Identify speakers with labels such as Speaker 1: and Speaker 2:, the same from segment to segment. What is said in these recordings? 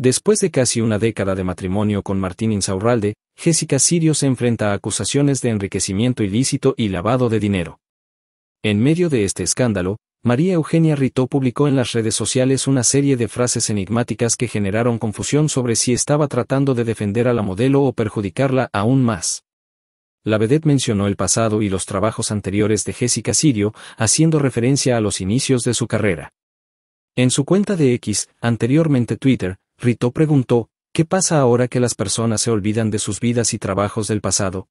Speaker 1: Después de casi una década de matrimonio con Martín Insaurralde, Jessica Sirio se enfrenta a acusaciones de enriquecimiento ilícito y lavado de dinero. En medio de este escándalo, María Eugenia Rito publicó en las redes sociales una serie de frases enigmáticas que generaron confusión sobre si estaba tratando de defender a la modelo o perjudicarla aún más. La vedette mencionó el pasado y los trabajos anteriores de Jessica Sirio, haciendo referencia a los inicios de su carrera. En su cuenta de X, anteriormente Twitter, Rito preguntó, ¿qué pasa ahora que las personas se olvidan de sus vidas y trabajos del pasado?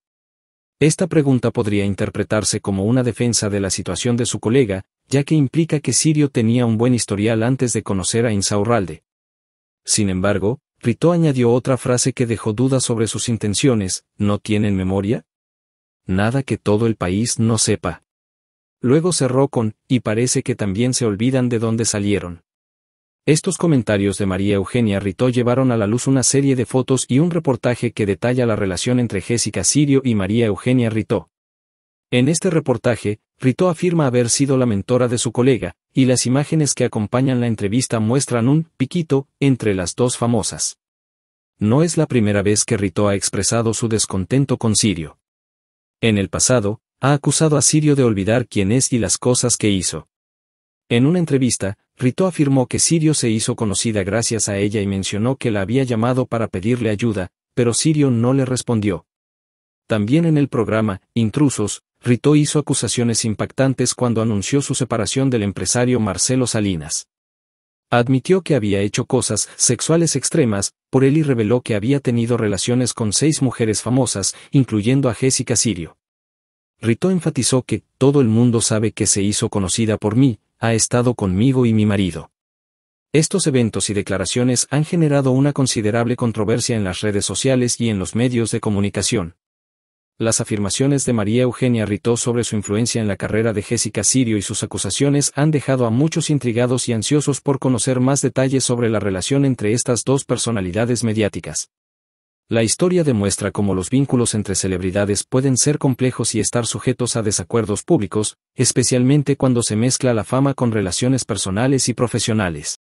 Speaker 1: Esta pregunta podría interpretarse como una defensa de la situación de su colega, ya que implica que Sirio tenía un buen historial antes de conocer a Insaurralde. Sin embargo, Rito añadió otra frase que dejó dudas sobre sus intenciones, ¿no tienen memoria? Nada que todo el país no sepa. Luego cerró con, y parece que también se olvidan de dónde salieron. Estos comentarios de María Eugenia Ritó llevaron a la luz una serie de fotos y un reportaje que detalla la relación entre Jessica Sirio y María Eugenia Ritó. En este reportaje, Rito afirma haber sido la mentora de su colega, y las imágenes que acompañan la entrevista muestran un piquito entre las dos famosas. No es la primera vez que Ritó ha expresado su descontento con Sirio. En el pasado, ha acusado a Sirio de olvidar quién es y las cosas que hizo. En una entrevista, Rito afirmó que Sirio se hizo conocida gracias a ella y mencionó que la había llamado para pedirle ayuda, pero Sirio no le respondió. También en el programa, Intrusos, Rito hizo acusaciones impactantes cuando anunció su separación del empresario Marcelo Salinas. Admitió que había hecho cosas sexuales extremas por él y reveló que había tenido relaciones con seis mujeres famosas, incluyendo a Jessica Sirio. Rito enfatizó que todo el mundo sabe que se hizo conocida por mí, ha estado conmigo y mi marido. Estos eventos y declaraciones han generado una considerable controversia en las redes sociales y en los medios de comunicación. Las afirmaciones de María Eugenia Ritó sobre su influencia en la carrera de Jessica Sirio y sus acusaciones han dejado a muchos intrigados y ansiosos por conocer más detalles sobre la relación entre estas dos personalidades mediáticas. La historia demuestra cómo los vínculos entre celebridades pueden ser complejos y estar sujetos a desacuerdos públicos, especialmente cuando se mezcla la fama con relaciones personales y profesionales.